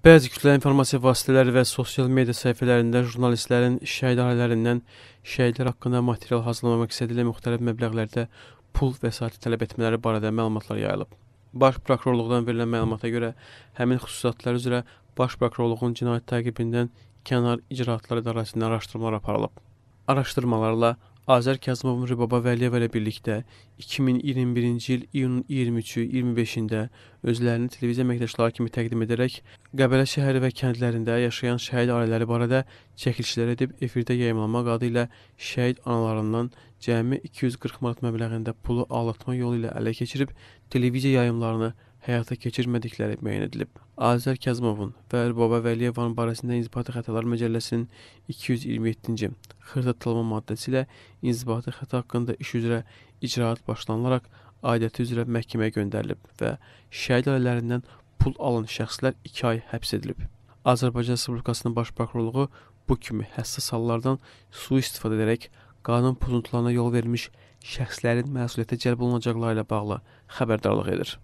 Bəzi kütləvi informasiya vasitələri və sosial media səhifələrində jurnalistlərin şəhid ailələrindən şəhidlər haqqında material hazırlamaq məqsədilə müxtəlif məbləğlərdə pul vəsaiti tələb etmələri barədə məlumatlar yayılıb. Baş prokurorluqdan verilən məlumata görə həmin xüsusatlar üzrə Baş prokurorluğun cinayət təqibindən kənar icraatlar idarəsindən araşdırmalar aparılıb. Araşdırmalarla Azər Kazımovun Rübaba Vəliyeva ilə birlikdə 2021-ci il iyunun 23-ü, 25-də özlərini televiziya əməkdaşları kimi təqdim edərək Qəbələ şəhəri və kəndlərində yaşayan şəhid ailələri barədə çəkilişlər edib efirdə yayımlamaq adı ilə şəhid analarından cəmi 240 manat məbləğində pulu ağlatma yolu ilə ələ keçirib televiziya yayımlarını həyata keçirmədikləri müəyyən edilib. Azər Kazımovun və Ərbaba Vəliyevanın barəsində inzibati xətalar məcəlləsinin 227-ci xırdatlama maddəsi ilə inzibati xəta haqqında iş üzrə icraat başlanılaraq aidiyyəti üzrə məhkəməyə göndərilib və şəhid ailələrindən pul alan şəxslər 2 ay həbs edilib. Azərbaycan Respublikasının Baş Prokurorluğu bu kimi həssas hallardan sui-istifadə edərək qanun pozuntularına yol vermiş şəxslərin məsuliyyətə cəlb olunacaqları ilə bağlı xəbərdarlıq edir.